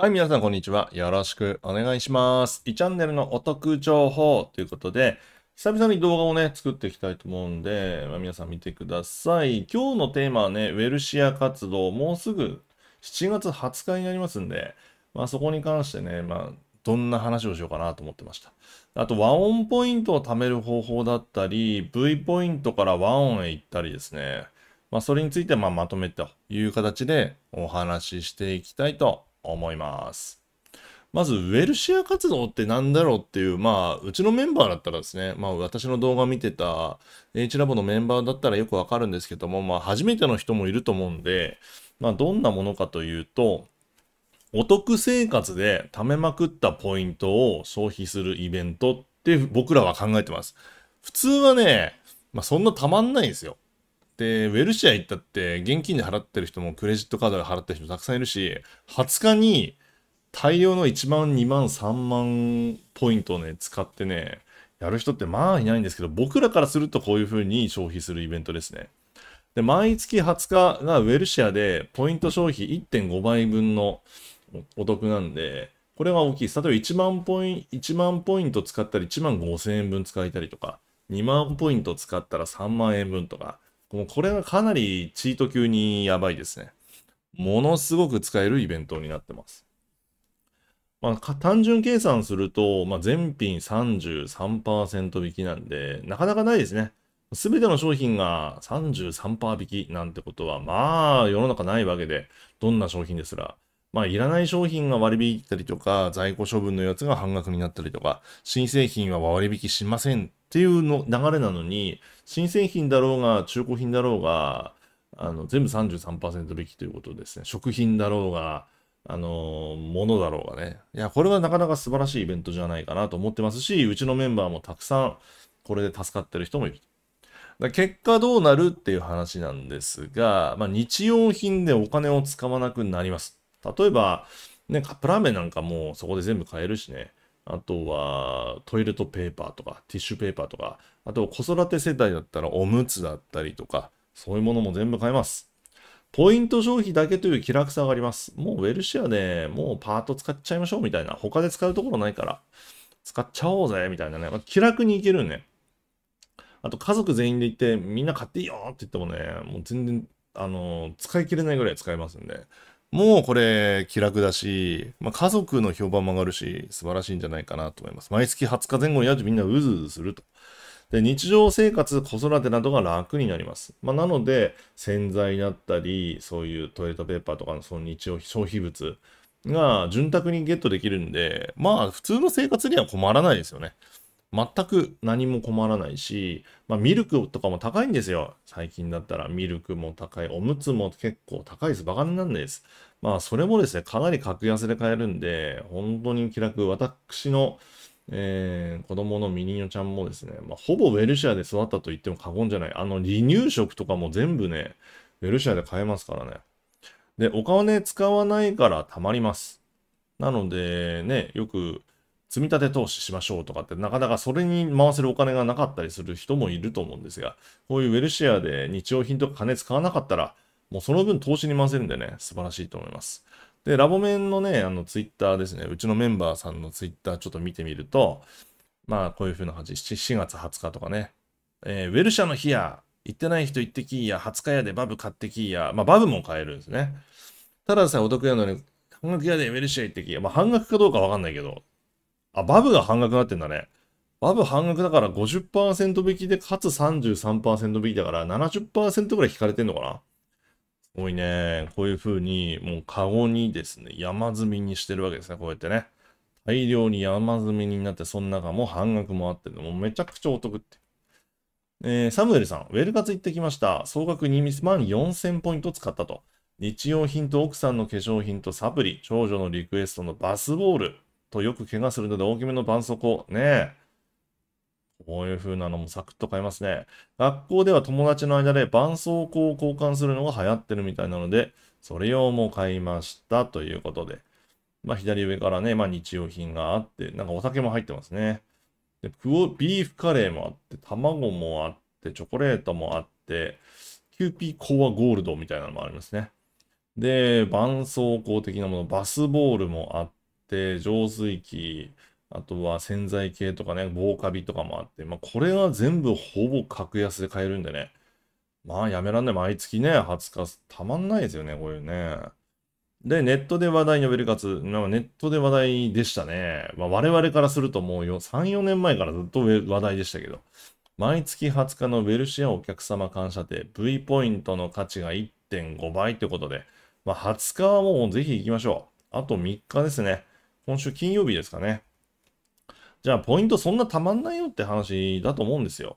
はい、皆さん、こんにちは。よろしくお願いします。イチャンネルのお得情報ということで、久々に動画をね、作っていきたいと思うんで、まあ、皆さん見てください。今日のテーマはね、ウェルシア活動、もうすぐ7月20日になりますんで、まあ、そこに関してね、まあ、どんな話をしようかなと思ってました。あと、和音ポイントを貯める方法だったり、V ポイントから和音へ行ったりですね、まあ、それについてままとめという形でお話ししていきたいと思います。まず、ウェルシア活動って何だろうっていう、まあ、うちのメンバーだったらですね、まあ、私の動画見てた H ラボのメンバーだったらよくわかるんですけども、まあ、初めての人もいると思うんで、まあ、どんなものかというと、お得生活で貯めまくったポイントを消費するイベントって僕らは考えてます。普通はね、まあ、そんなたまんないんですよ。で、ウェルシア行ったって現金で払ってる人もクレジットカードで払ってる人たくさんいるし、20日に大量の1万、2万、3万ポイントをね、使ってね、やる人ってまあいないんですけど、僕らからするとこういう風に消費するイベントですね。で、毎月20日がウェルシアでポイント消費1.5倍分のお得なんで、これは大きいです。例えば1万ポイント、1万ポイント使ったり1万5千円分使いたりとか、2万ポイント使ったら3万円分とか、もうこれはかなりチート級にやばいですね。ものすごく使えるイベントになってます。まあ、単純計算すると、まあ、全品33%引きなんで、なかなかないですね。すべての商品が33%引きなんてことは、まあ、世の中ないわけで、どんな商品ですら。まあ、いらない商品が割引いたりとか、在庫処分のやつが半額になったりとか、新製品は割引しませんっていうの流れなのに、新製品だろうが、中古品だろうが、あの全部33%引きということですね。食品だろうが、あのものだろうがね。いや、これはなかなか素晴らしいイベントじゃないかなと思ってますし、うちのメンバーもたくさんこれで助かってる人もいる。だ結果どうなるっていう話なんですが、まあ、日用品でお金を使わなくなります。例えば、ね、カップラーメンなんかもそこで全部買えるしね。あとはトイレットペーパーとかティッシュペーパーとか、あと子育て世帯だったらおむつだったりとか、そういうものも全部買えます。ポイント消費だけという気楽さがあります。もうウェルシアでもうパート使っちゃいましょうみたいな。他で使うところないから、使っちゃおうぜみたいなね。まあ、気楽にいけるね。あと家族全員で行ってみんな買っていいよって言ってもね、もう全然、あのー、使い切れないぐらい使えますんで。もうこれ気楽だし、まあ、家族の評判も上がるし、素晴らしいんじゃないかなと思います。毎月20日前後にやるとみんなうずうずすると。で、日常生活、子育てなどが楽になります。まあ、なので、洗剤だったり、そういうトイレットペーパーとかのその日用消費物が潤沢にゲットできるんで、まあ、普通の生活には困らないですよね。全く何も困らないし、まあ、ミルクとかも高いんですよ。最近だったらミルクも高い、おむつも結構高いです。バカになんです。まあ、それもですね、かなり格安で買えるんで、本当に気楽。私の、えー、子供のミニオちゃんもですね、まあ、ほぼウェルシアで育ったと言っても過言じゃない。あの、離乳食とかも全部ね、ウェルシアで買えますからね。で、お金使わないから貯まります。なので、ね、よく、積み立て投資しましょうとかって、なかなかそれに回せるお金がなかったりする人もいると思うんですが、こういうウェルシアで日用品とか金使わなかったら、もうその分投資に回せるんでね、素晴らしいと思います。で、ラボ面のね、あの、ツイッターですね、うちのメンバーさんのツイッターちょっと見てみると、まあ、こういう風な感じ、4月20日とかね、えー、ウェルシアの日や、行ってない人行ってきいや、20日やでバブ買ってきいや、まあ、バブも買えるんですね。たださお得やのに、半額やでウェルシア行ってきいや、まあ、半額かどうかわかんないけど、あ、バブが半額になってんだね。バブ半額だから50%引きで、かつ33%引きだから70%ぐらい引かれてんのかなすごいね。こういう風に、もうカゴにですね、山積みにしてるわけですね。こうやってね。大量に山積みになって、その中も半額もあってもうめちゃくちゃお得って。えー、サムエルさん、ウェルカツ行ってきました。総額2万4000ポイント使ったと。日用品と奥さんの化粧品とサプリ、長女のリクエストのバスボール。とよく怪我するので大きめの絆創膏。ねえ。こういう風なのもサクッと買えますね。学校では友達の間で絆創膏を交換するのが流行ってるみたいなので、それ用も買いましたということで。まあ、左上からね、まあ、日用品があって、なんかお酒も入ってますね。で、クオ、ビーフカレーもあって、卵もあって、チョコレートもあって、キューピーコアゴールドみたいなのもありますね。で、絆創膏的なもの、バスボールもあっ、浄水器、あとは洗剤系とかね、防カビとかもあって、まあ、これは全部ほぼ格安で買えるんでね。まあ、やめらんない。毎月ね、20日、たまんないですよね、こういうね。で、ネットで話題のベルカツ。ネットで話題でしたね。まあ、我々からするともう3、4年前からずっと話題でしたけど。毎月20日のウェルシアお客様感謝デ V ポイントの価値が1.5倍ってことで、まあ、20日はもうぜひ行きましょう。あと3日ですね。今週金曜日ですかね。じゃあ、ポイントそんなたまんないよって話だと思うんですよ。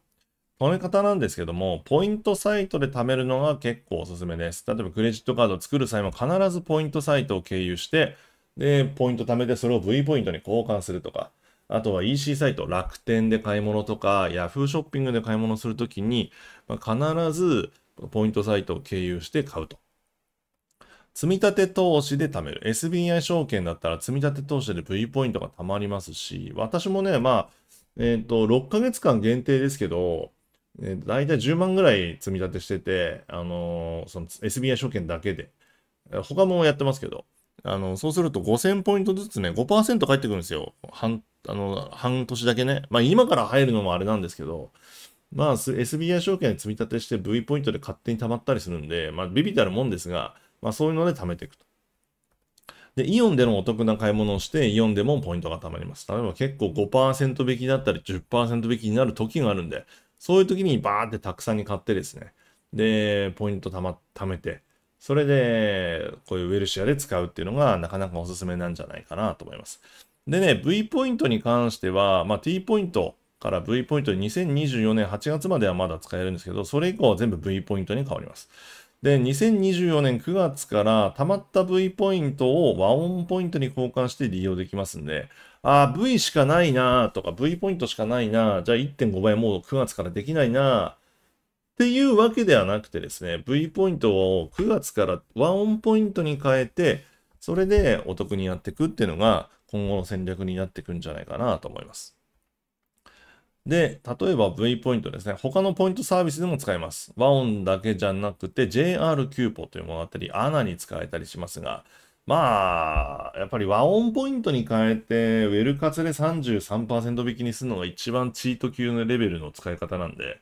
止め方なんですけども、ポイントサイトで貯めるのが結構おすすめです。例えばクレジットカードを作る際も必ずポイントサイトを経由して、で、ポイント貯めてそれを V ポイントに交換するとか、あとは EC サイト、楽天で買い物とか、Yahoo ショッピングで買い物するときに、まあ、必ずポイントサイトを経由して買うと。積立投資で貯める。SBI 証券だったら積立投資で V ポイントが貯まりますし、私もね、まあ、えっ、ー、と、6ヶ月間限定ですけど、え大体10万ぐらい積み立てしてて、あのー、その SBI 証券だけで、他もやってますけど、あの、そうすると5000ポイントずつね、5%返ってくるんですよ。半、あの、半年だけね。まあ今から入るのもあれなんですけど、まあ SBI 証券で積み立てして V ポイントで勝手に貯まったりするんで、まあビビたるもんですが、まあそういうので貯めていくと。で、イオンでのお得な買い物をして、イオンでもポイントが貯まります。例えば結構5%引きだったり10%引きになる時があるんで、そういう時にバーってたくさんに買ってですね。で、ポイント貯ま、貯めて、それで、こういうウェルシアで使うっていうのがなかなかおすすめなんじゃないかなと思います。でね、V ポイントに関しては、まあ、T ポイントから V ポイント2024年8月まではまだ使えるんですけど、それ以降は全部 V ポイントに変わります。で、2024年9月から溜まった V ポイントを和音ポイントに交換して利用できますんで、あ、V しかないなとか V ポイントしかないなじゃあ1.5倍もう9月からできないなっていうわけではなくてですね、V ポイントを9月から和音ポイントに変えて、それでお得にやっていくっていうのが今後の戦略になっていくんじゃないかなと思います。で、例えば V ポイントですね。他のポイントサービスでも使えます。和音だけじゃなくて JR キューポというものだったり、ANA に使えたりしますが、まあ、やっぱり和音ポイントに変えて、ウェルカツで33%引きにするのが一番チート級のレベルの使い方なんで、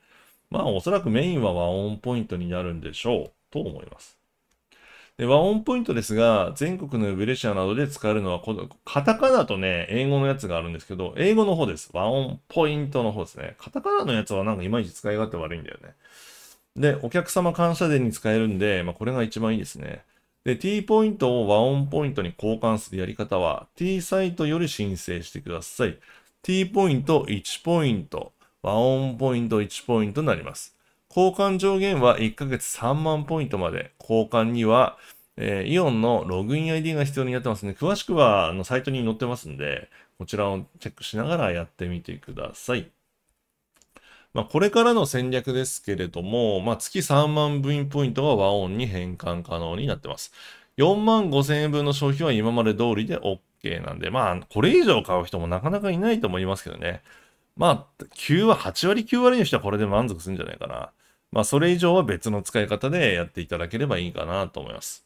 まあおそらくメインは和音ポイントになるんでしょうと思います。で、和音ポイントですが、全国のウェルシアなどで使えるのはこの、カタカナとね、英語のやつがあるんですけど、英語の方です。和音ポイントの方ですね。カタカナのやつはなんかいまいち使い勝手悪いんだよね。で、お客様感謝デーに使えるんで、まあ、これが一番いいですね。で、t ポイントを和音ポイントに交換するやり方は、t サイトより申請してください。t ポイント1ポイント、和音ポイント1ポイントになります。交換上限は1ヶ月3万ポイントまで。交換には、えー、イオンのログイン ID が必要になってますね。詳しくは、あの、サイトに載ってますんで、こちらをチェックしながらやってみてください。まあ、これからの戦略ですけれども、まあ、月3万部員ポイントが和音に変換可能になってます。4万5千円分の消費は今まで通りで OK なんで、まあ、これ以上買う人もなかなかいないと思いますけどね。まあ、9割、8割9割の人はこれで満足するんじゃないかな。まあ、それ以上は別の使い方でやっていただければいいかなと思います。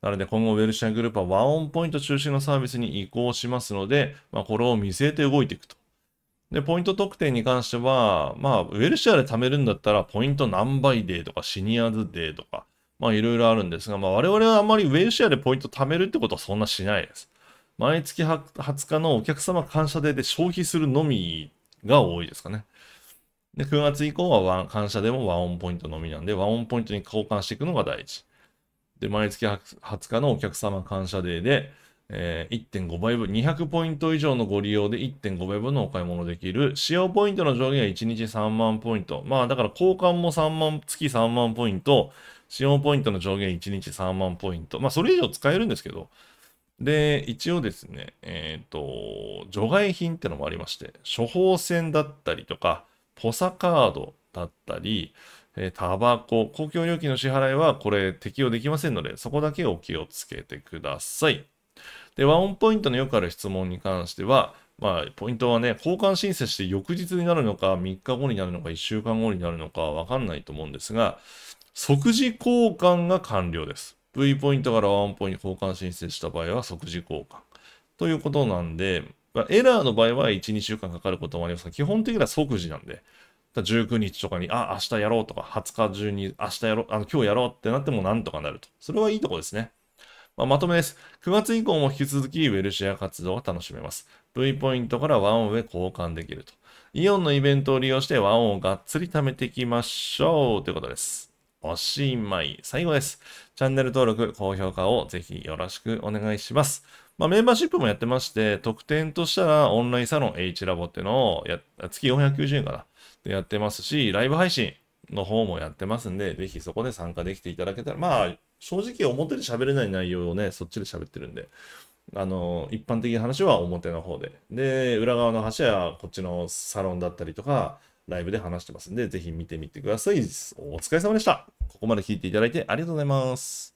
なので今後ウェルシアグループはワンオンポイント中心のサービスに移行しますので、まあ、これを見据えて動いていくと。で、ポイント特典に関しては、まあ、ウェルシアで貯めるんだったら、ポイント何倍デーとか、シニアズデーとか、まあ、いろいろあるんですが、まあ、我々はあんまりウェルシアでポイント貯めるってことはそんなしないです。毎月20日のお客様感謝デーで消費するのみが多いですかね。で、9月以降はワン、感謝でも和音ポイントのみなんで、和音ポイントに交換していくのが大事。で、毎月20日のお客様感謝デーで、えー、1.5倍分、200ポイント以上のご利用で1.5倍分のお買い物できる。使用ポイントの上限は1日3万ポイント。まあだから交換も3万、月3万ポイント、使用ポイントの上限1日3万ポイント。まあそれ以上使えるんですけど。で、一応ですね、えっ、ー、と、除外品ってのもありまして、処方箋だったりとか、補佐カードだったり、えタバコ、公共料金の支払いはこれ適用できませんので、そこだけお気をつけてください。で、ワンポイントのよくある質問に関しては、まあ、ポイントはね、交換申請して翌日になるのか、3日後になるのか、1週間後になるのかわかんないと思うんですが、即時交換が完了です。V ポイントからワンポイント交換申請した場合は即時交換。ということなんで、まあ、エラーの場合は1、2週間かかることもありますが、基本的には即時なんで、19日とかに、あ、明日やろうとか、20日中に、明日やろう、あの、今日やろうってなってもなんとかなると。それはいいとこですね。まあ、まとめです。9月以降も引き続きウェルシア活動が楽しめます。V ポイントからワンオンへ交換できると。イオンのイベントを利用してワンをがっつり貯めていきましょうということです。おしまい。最後です。チャンネル登録、高評価をぜひよろしくお願いします。まあ、メンバーシップもやってまして、特典としたらオンラインサロン H ラボっていうのをや、月490円かな。でやってますし、ライブ配信の方もやってますんで、ぜひそこで参加できていただけたら、まあ、正直表で喋れない内容をね、そっちで喋ってるんで、あの、一般的な話は表の方で。で、裏側の話はこっちのサロンだったりとか、ライブで話してますんで、ぜひ見てみてください。お疲れ様でした。ここまで聞いていただいてありがとうございます。